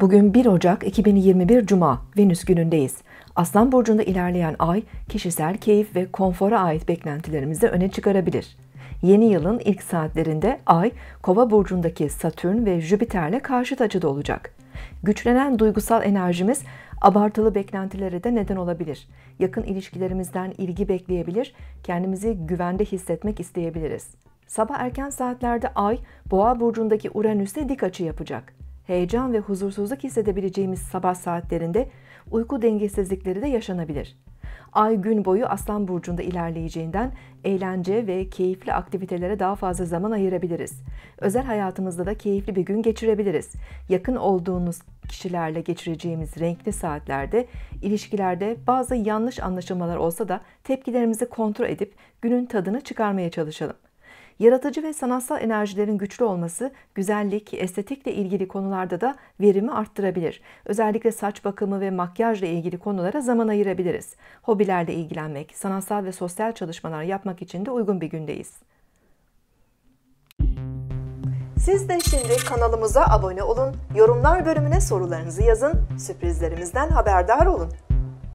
Bugün 1 Ocak 2021 Cuma, Venüs günündeyiz. Aslan Burcu'nda ilerleyen ay, kişisel keyif ve konfora ait beklentilerimizi öne çıkarabilir. Yeni yılın ilk saatlerinde ay, Kova Burcu'ndaki Satürn ve Jüpiter'le karşıt açıda olacak. Güçlenen duygusal enerjimiz abartılı beklentilere de neden olabilir. Yakın ilişkilerimizden ilgi bekleyebilir, kendimizi güvende hissetmek isteyebiliriz. Sabah erken saatlerde Ay, Boğa burcundaki Uranüs'e dik açı yapacak heyecan ve huzursuzluk hissedebileceğimiz sabah saatlerinde uyku dengesizlikleri de yaşanabilir. Ay gün boyu Aslan burcunda ilerleyeceğinden eğlence ve keyifli aktivitelere daha fazla zaman ayırabiliriz. Özel hayatımızda da keyifli bir gün geçirebiliriz. Yakın olduğunuz kişilerle geçireceğimiz renkli saatlerde ilişkilerde bazı yanlış anlaşılmalar olsa da tepkilerimizi kontrol edip günün tadını çıkarmaya çalışalım. Yaratıcı ve sanatsal enerjilerin güçlü olması güzellik, estetikle ilgili konularda da verimi arttırabilir. Özellikle saç bakımı ve makyajla ilgili konulara zaman ayırabiliriz. Hobilerle ilgilenmek, sanatsal ve sosyal çalışmalar yapmak için de uygun bir gündeyiz. Siz de şimdi kanalımıza abone olun, yorumlar bölümüne sorularınızı yazın, sürprizlerimizden haberdar olun.